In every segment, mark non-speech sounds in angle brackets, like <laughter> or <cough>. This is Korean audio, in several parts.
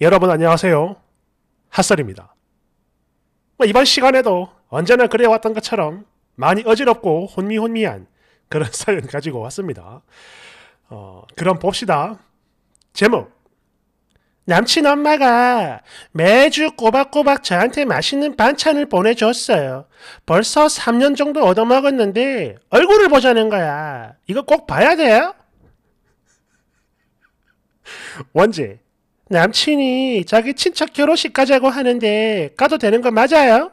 여러분 안녕하세요. 핫설입니다. 뭐 이번 시간에도 언제나 그래왔던 것처럼 많이 어지럽고 혼미혼미한 그런 <laughs> 사연 가지고 왔습니다. 어, 그럼 봅시다. 제목 남친 엄마가 매주 꼬박꼬박 저한테 맛있는 반찬을 보내줬어요. 벌써 3년 정도 얻어먹었는데 얼굴을 보자는 거야. 이거 꼭 봐야 돼요? <laughs> 원제 남친이 자기 친척 결혼식 가자고 하는데 가도 되는 거 맞아요?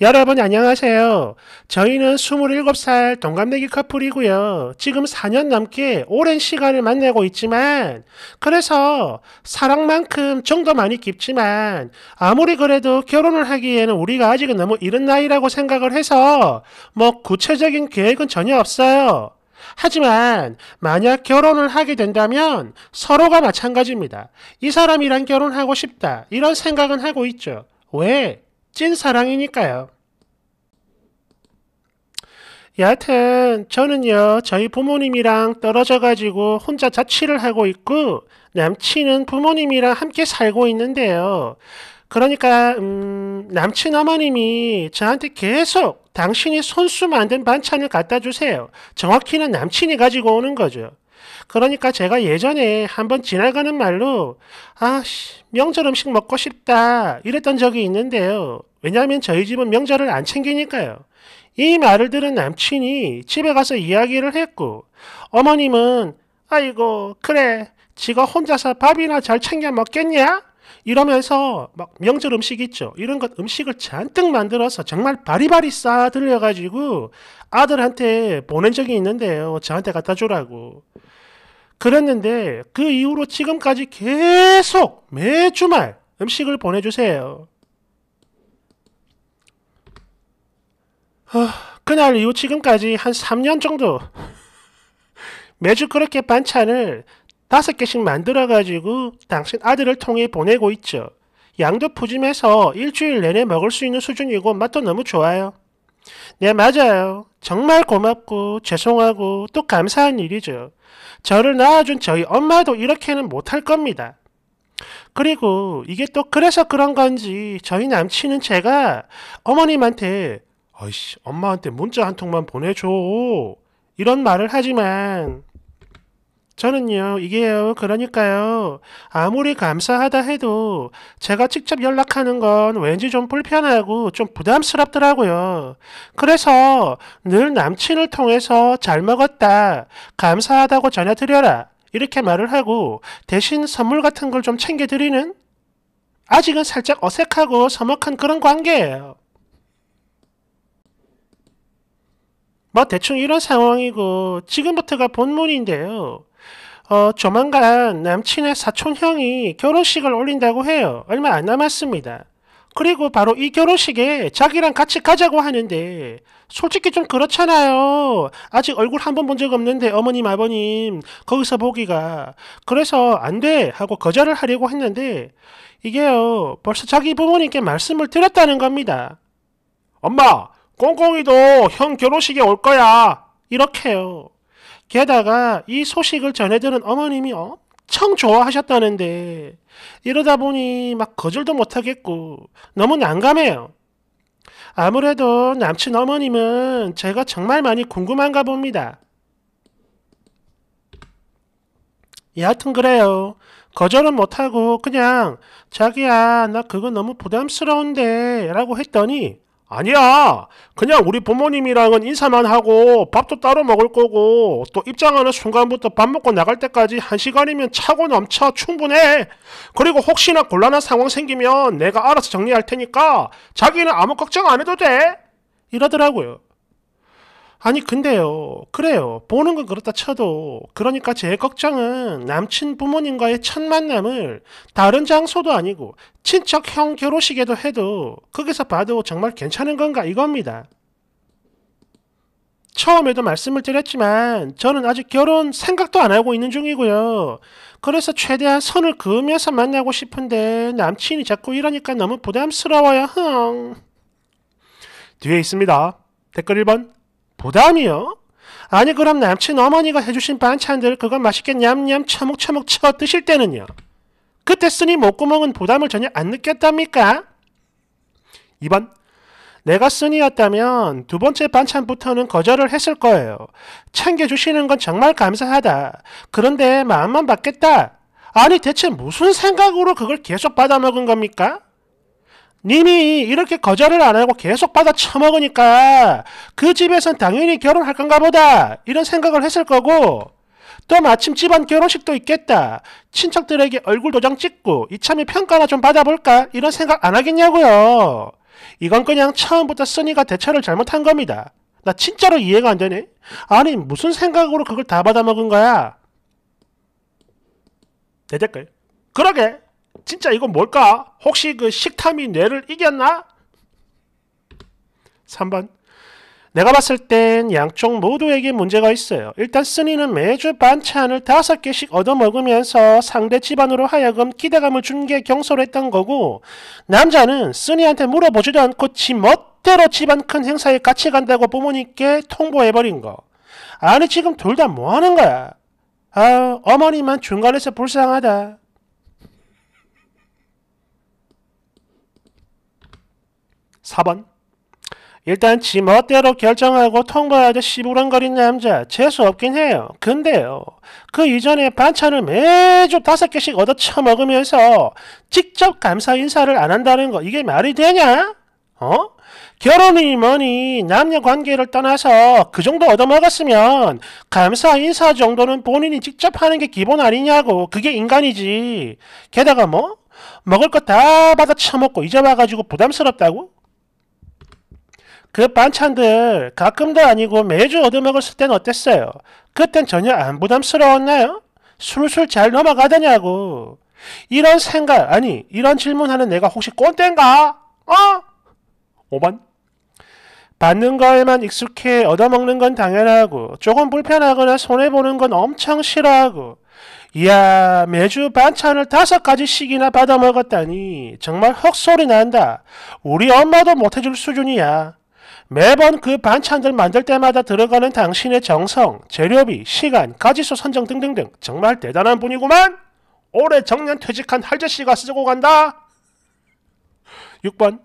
여러분 안녕하세요. 저희는 27살 동갑내기 커플이고요. 지금 4년 넘게 오랜 시간을 만나고 있지만 그래서 사랑만큼 정도 많이 깊지만 아무리 그래도 결혼을 하기에는 우리가 아직은 너무 이른 나이라고 생각을 해서 뭐 구체적인 계획은 전혀 없어요. 하지만 만약 결혼을 하게 된다면 서로가 마찬가지입니다. 이 사람이랑 결혼하고 싶다. 이런 생각은 하고 있죠. 왜? 찐 사랑이니까요. 여하튼 저는요 저희 부모님이랑 떨어져가지고 혼자 자취를 하고 있고 남친은 부모님이랑 함께 살고 있는데요 그러니까 음, 남친 어머님이 저한테 계속 당신이 손수 만든 반찬을 갖다 주세요. 정확히는 남친이 가지고 오는 거죠. 그러니까 제가 예전에 한번 지나가는 말로 아씨 명절 음식 먹고 싶다 이랬던 적이 있는데요. 왜냐하면 저희 집은 명절을 안 챙기니까요. 이 말을 들은 남친이 집에 가서 이야기를 했고 어머님은 아이고 그래 지가 혼자서 밥이나 잘 챙겨 먹겠냐? 이러면서 막 명절 음식 있죠. 이런 것 음식을 잔뜩 만들어서 정말 바리바리 싸들려가지고 아들한테 보낸 적이 있는데요. 저한테 갖다 주라고. 그랬는데 그 이후로 지금까지 계속 매 주말 음식을 보내주세요. 그날 이후 지금까지 한 3년 정도 <laughs> 매주 그렇게 반찬을 다섯 개씩 만들어가지고 당신 아들을 통해 보내고 있죠. 양도 푸짐해서 일주일 내내 먹을 수 있는 수준이고 맛도 너무 좋아요. 네, 맞아요. 정말 고맙고 죄송하고 또 감사한 일이죠. 저를 낳아준 저희 엄마도 이렇게는 못할 겁니다. 그리고 이게 또 그래서 그런 건지 저희 남친은 제가 어머님한테 아이씨 엄마한테 문자 한 통만 보내줘 이런 말을 하지만 저는요, 이게요, 그러니까요. 아무리 감사하다 해도 제가 직접 연락하는 건 왠지 좀 불편하고 좀 부담스럽더라고요. 그래서 늘 남친을 통해서 잘 먹었다, 감사하다고 전해드려라. 이렇게 말을 하고 대신 선물 같은 걸 좀 챙겨드리는? 아직은 살짝 어색하고 서먹한 그런 관계예요. 뭐 대충 이런 상황이고 지금부터가 본문인데요. 어, 조만간 남친의 사촌형이 결혼식을 올린다고 해요. 얼마 안 남았습니다. 그리고 바로 이 결혼식에 자기랑 같이 가자고 하는데 솔직히 좀 그렇잖아요. 아직 얼굴 한 번 본 적 없는데 어머님 아버님 거기서 보기가 그래서 안 돼 하고 거절을 하려고 했는데 이게요 벌써 자기 부모님께 말씀을 드렸다는 겁니다. 엄마 꽁꽁이도 형 결혼식에 올 거야 이렇게요. 게다가 이 소식을 전해들은 어머님이 엄청 좋아하셨다는데 이러다 보니 막 거절도 못하겠고 너무 난감해요. 아무래도 남친 어머님은 제가 정말 많이 궁금한가 봅니다. 여하튼 그래요. 거절은 못하고 그냥 자기야 나 그거 너무 부담스러운데 라고 했더니 아니야. 그냥 우리 부모님이랑은 인사만 하고 밥도 따로 먹을 거고 또 입장하는 순간부터 밥 먹고 나갈 때까지 한 시간이면 차고 넘쳐 충분해. 그리고 혹시나 곤란한 상황 생기면 내가 알아서 정리할 테니까 자기는 아무 걱정 안 해도 돼. 이러더라고요. 아니 근데요 그래요 보는 건 그렇다 쳐도 그러니까 제 걱정은 남친 부모님과의 첫 만남을 다른 장소도 아니고 친척 형 결혼식에도 해도 거기서 봐도 정말 괜찮은 건가 이겁니다. 처음에도 말씀을 드렸지만 저는 아직 결혼 생각도 안 하고 있는 중이고요. 그래서 최대한 선을 그으면서 만나고 싶은데 남친이 자꾸 이러니까 너무 부담스러워요. 흥. 뒤에 있습니다. 댓글 1번 부담이요? 아니 그럼 남친 어머니가 해주신 반찬들 그거 맛있게 냠냠 처먹처먹 쳐 드실 때는요? 그때 쓰니 목구멍은 부담을 전혀 안 느꼈답니까? 2번 내가 쓰니였다면 두 번째 반찬부터는 거절을 했을 거예요. 챙겨주시는 건 정말 감사하다. 그런데 마음만 받겠다. 아니 대체 무슨 생각으로 그걸 계속 받아먹은 겁니까? 님이 이렇게 거절을 안 하고 계속 받아 처먹으니까 그 집에선 당연히 결혼할 건가 보다 이런 생각을 했을 거고 또 마침 집안 결혼식도 있겠다 친척들에게 얼굴 도장 찍고 이참에 평가나 좀 받아볼까 이런 생각 안 하겠냐고요 이건 그냥 처음부터 써니가 대처를 잘못한 겁니다 나 진짜로 이해가 안 되네 아니 무슨 생각으로 그걸 다 받아먹은 거야 대댓글 그러게 진짜 이건 뭘까? 혹시 그 식탐이 뇌를 이겼나? 3번 내가 봤을 땐 양쪽 모두에게 문제가 있어요. 일단 쓰니는 매주 반찬을 다섯 개씩 얻어먹으면서 상대 집안으로 하여금 기대감을 준 게 경솔했던 거고 남자는 쓰니한테 물어보지도 않고 지 멋대로 집안 큰 행사에 같이 간다고 부모님께 통보해버린 거. 아니 지금 둘 다 뭐하는 거야? 아 어머니만 중간에서 불쌍하다. 4번 일단 지멋대로 결정하고 통과하듯 시부렁거린 남자 재수없긴 해요. 근데요. 그 이전에 반찬을 매주 다섯 개씩 얻어 처먹으면서 직접 감사 인사를 안 한다는 거 이게 말이 되냐? 어? 결혼이 뭐니 남녀 관계를 떠나서 그 정도 얻어먹었으면 감사 인사 정도는 본인이 직접 하는 게 기본 아니냐고 그게 인간이지 게다가 뭐 먹을 거 다 받아 처먹고 이제 와가지고 부담스럽다고? 그 반찬들 가끔도 아니고 매주 얻어먹었을 땐 어땠어요? 그땐 전혀 안 부담스러웠나요? 술술 잘 넘어가더냐고. 이런 생각, 아니, 이런 질문하는 내가 혹시 꼰대인가? 어? 5번. 받는 거에만 익숙해 얻어먹는 건 당연하고 조금 불편하거나 손해보는 건 엄청 싫어하고 이야 매주 반찬을 다섯 가지씩이나 받아먹었다니 정말 헉소리 난다. 우리 엄마도 못해줄 수준이야. 매번 그 반찬들 만들 때마다 들어가는 당신의 정성, 재료비, 시간, 가지수 선정 등등등 정말 대단한 분이구만. 올해 정년 퇴직한 할제씨가 쓰고 간다. 6번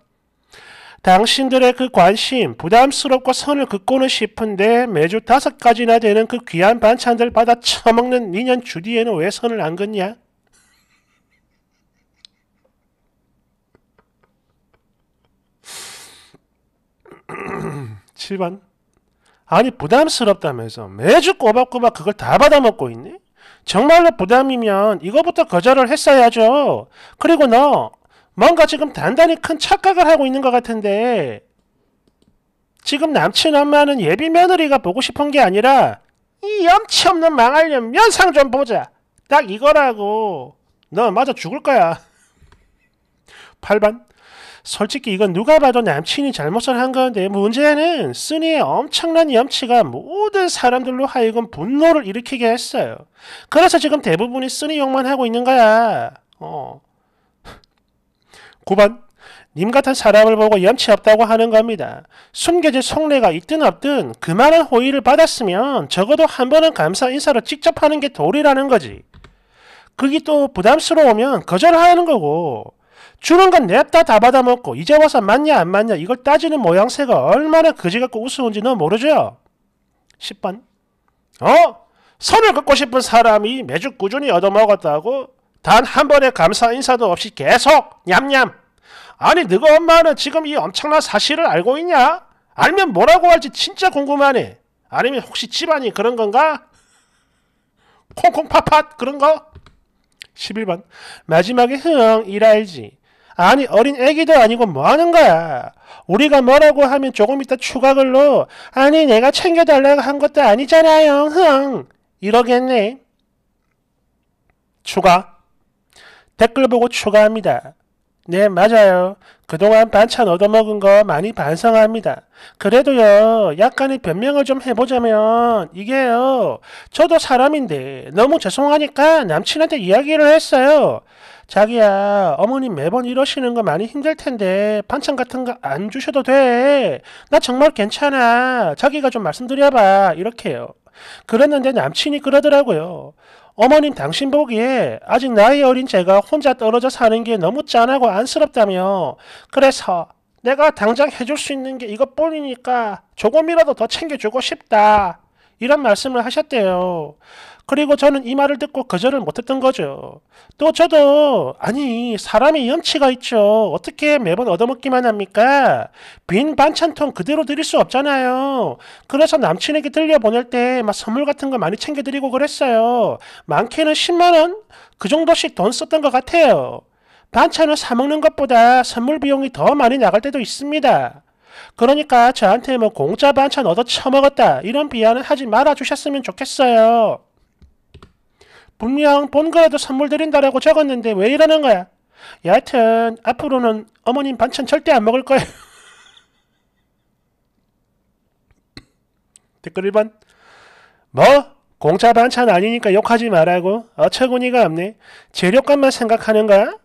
당신들의 그 관심, 부담스럽고 선을 긋고는 싶은데 매주 다섯 가지나 되는 그 귀한 반찬들 받아 처먹는 2년주뒤에는왜 선을 안 긋냐? 7번 아니 부담스럽다면서 매주 꼬박꼬박 그걸 다 받아먹고 있니? 정말로 부담이면 이거부터 거절을 했어야죠. 그리고 너 뭔가 지금 단단히 큰 착각을 하고 있는 것 같은데 지금 남친 엄마는 예비 며느리가 보고 싶은 게 아니라 이 염치 없는 망할년 면상 좀 보자. 딱 이거라고. 너 맞아 죽을 거야. 8번 솔직히 이건 누가 봐도 남친이 잘못을 한 건데 문제는 쓰니의 엄청난 염치가 모든 사람들로 하여금 분노를 일으키게 했어요. 그래서 지금 대부분이 쓰니 욕만 하고 있는 거야. 어. 9번 <laughs> 님 같은 사람을 보고 염치 없다고 하는 겁니다. 숨겨진 속내가 있든 없든 그만한 호의를 받았으면 적어도 한 번은 감사 인사를 직접 하는 게 도리라는 거지. 그게 또 부담스러우면 거절하는 거고 주는 건 냅다 다 받아먹고 이제 와서 맞냐 안 맞냐 이걸 따지는 모양새가 얼마나 그지같고 우스운지 는 모르죠? 10번 어? 선을 긋고 싶은 사람이 매주 꾸준히 얻어먹었다고 단 한 번의 감사 인사도 없이 계속 냠냠 아니 너가 엄마는 지금 이 엄청난 사실을 알고 있냐? 알면 뭐라고 할지 진짜 궁금하네 아니면 혹시 집안이 그런 건가? 콩콩팥팥 그런 거? 11번 마지막에 흥이라알지 아니 어린 애기도 아니고 뭐하는 거야. 우리가 뭐라고 하면 조금 이따 추가글로 아니 내가 챙겨달라고 한 것도 아니잖아요. 흥 이러겠네. 추가 댓글 보고 추가합니다. 네 맞아요. 그동안 반찬 얻어먹은 거 많이 반성합니다. 그래도요 약간의 변명을 좀 해보자면 이게요 저도 사람인데 너무 죄송하니까 남친한테 이야기를 했어요. 자기야, 어머님 매번 이러시는 거 많이 힘들 텐데 반찬 같은 거 안 주셔도 돼. 나 정말 괜찮아. 자기가 좀 말씀드려봐. 이렇게요. 그랬는데 남친이 그러더라고요. 어머님 당신 보기에 아직 나이 어린 제가 혼자 떨어져 사는 게 너무 짠하고 안쓰럽다며 그래서 내가 당장 해줄 수 있는 게 이것뿐이니까 조금이라도 더 챙겨주고 싶다. 이런 말씀을 하셨대요. 그리고 저는 이 말을 듣고 거절을 못했던 거죠. 또 저도 아니 사람이 염치가 있죠. 어떻게 매번 얻어먹기만 합니까? 빈 반찬통 그대로 드릴 수 없잖아요. 그래서 남친에게 들려보낼 때 막 선물 같은 거 많이 챙겨드리고 그랬어요. 많게는 10만원? 그 정도씩 돈 썼던 것 같아요. 반찬을 사먹는 것보다 선물 비용이 더 많이 나갈 때도 있습니다. 그러니까 저한테 뭐 공짜 반찬 얻어 처먹었다 이런 비하는 하지 말아주셨으면 좋겠어요. 분명 본거에도 선물 드린다라고 적었는데 왜 이러는 거야? 여하튼 앞으로는 어머님 반찬 절대 안 먹을 거예 <laughs> 댓글 1번 뭐? 공짜 반찬 아니니까 욕하지 말라고 어처구니가 없네. 재료값만 생각하는 거야?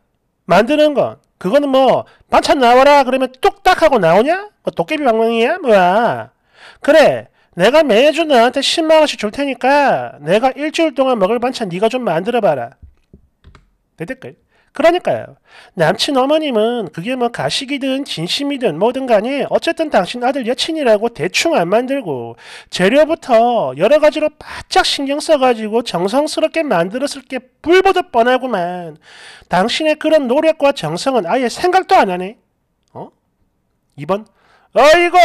만드는 건 그거는 뭐 반찬 나와라 그러면 뚝딱 하고 나오냐? 뭐 도깨비 방망이야? 뭐야? 그래 내가 매주 너한테 10만원씩 줄 테니까 내가 일주일 동안 먹을 반찬 네가 좀 만들어봐라. 대댓글. 그러니까요. 남친 어머님은 그게 뭐 가식이든 진심이든 뭐든 간에 어쨌든 당신 아들 여친이라고 대충 안 만들고 재료부터 여러 가지로 바짝 신경 써가지고 정성스럽게 만들었을 게 불보듯 뻔하구만. 당신의 그런 노력과 정성은 아예 생각도 안 하네. 어? 2번. 어이구!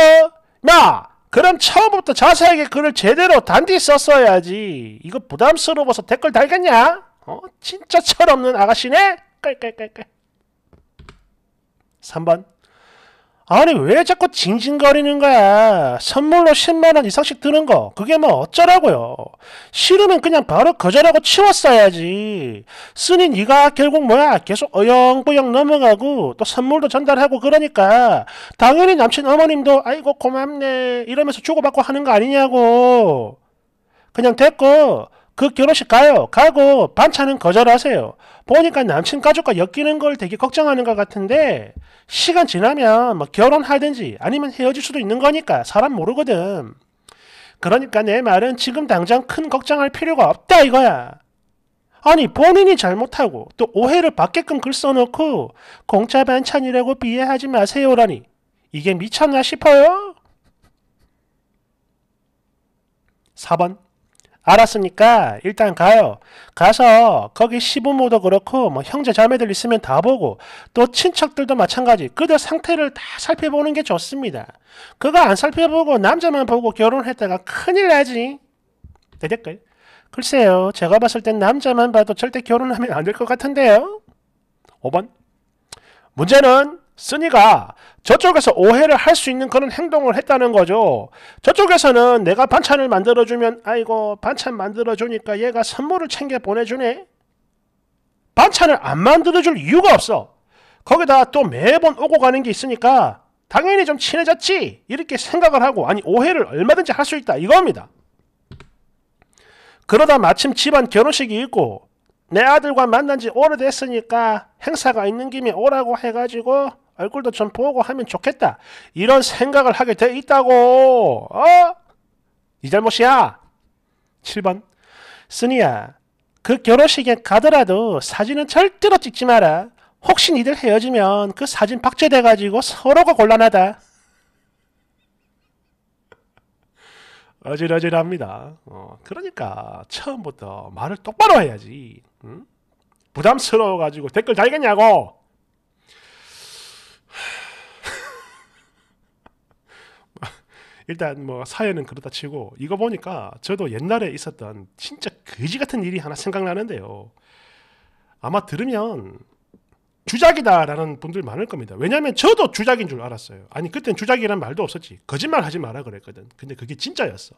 야! 그럼 처음부터 자세하게 글을 제대로 단디 썼어야지. 이거 부담스러워서 댓글 달겠냐? 어? 진짜 철없는 아가씨네? 깔깔깔깔. 3번. 아니 왜 자꾸 징징거리는 거야 선물로 10만원 이상씩 드는 거 그게 뭐 어쩌라고요 싫으면 그냥 바로 거절하고 치웠어야지 쓰니 네가 결국 뭐야 계속 어영부영 넘어가고 또 선물도 전달하고 그러니까 당연히 남친 어머님도 아이고 고맙네 이러면서 주고받고 하는 거 아니냐고 그냥 됐고 그 결혼식 가요. 가고 반찬은 거절하세요. 보니까 남친 가족과 엮이는 걸 되게 걱정하는 것 같은데 시간 지나면 뭐 결혼하든지 아니면 헤어질 수도 있는 거니까 사람 모르거든. 그러니까 내 말은 지금 당장 큰 걱정할 필요가 없다 이거야. 아니 본인이 잘못하고 또 오해를 받게끔 글 써놓고 공짜 반찬이라고 비해하지 마세요라니 이게 미쳤나 싶어요? 4번 알았으니까 일단 가요. 가서 거기 시부모도 그렇고 뭐 형제 자매들 있으면 다 보고 또 친척들도 마찬가지 그들 상태를 다 살펴보는 게 좋습니다. 그거 안 살펴보고 남자만 보고 결혼했다가 큰일 나지. 대댓글. 글쎄요 제가 봤을 땐 남자만 봐도 절대 결혼하면 안 될 것 같은데요. 5번 문제는 쓰니가 저쪽에서 오해를 할 수 있는 그런 행동을 했다는 거죠. 저쪽에서는 내가 반찬을 만들어주면 아이고 반찬 만들어주니까 얘가 선물을 챙겨 보내주네. 반찬을 안 만들어줄 이유가 없어. 거기다 또 매번 오고 가는 게 있으니까 당연히 좀 친해졌지 이렇게 생각을 하고 아니 오해를 얼마든지 할 수 있다 이겁니다. 그러다 마침 집안 결혼식이 있고 내 아들과 만난 지 오래됐으니까 행사가 있는 김에 오라고 해가지고 얼굴도 좀 보고 하면 좋겠다. 이런 생각을 하게 돼 있다고. 어? 이 잘못이야. 7번. 스니야, 그 결혼식에 가더라도 사진은 절대로 찍지 마라. 혹시 니들 헤어지면 그 사진 박제돼가지고 서로가 곤란하다. <laughs> 어질어질합니다. 어, 그러니까 처음부터 말을 똑바로 해야지. 응? 부담스러워가지고 댓글 달겠냐고. 일단 뭐 사연은 그렇다 치고 이거 보니까 저도 옛날에 있었던 진짜 거지 같은 일이 하나 생각나는데요. 아마 들으면 주작이다라는 분들 많을 겁니다. 왜냐하면 저도 주작인 줄 알았어요. 아니 그땐 주작이란 말도 없었지. 거짓말하지 마라 그랬거든. 근데 그게 진짜였어.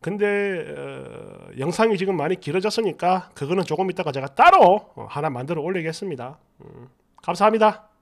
근데 어, 영상이 지금 많이 길어졌으니까 그거는 조금 이따가 제가 따로 어, 하나 만들어 올리겠습니다. 음, 감사합니다.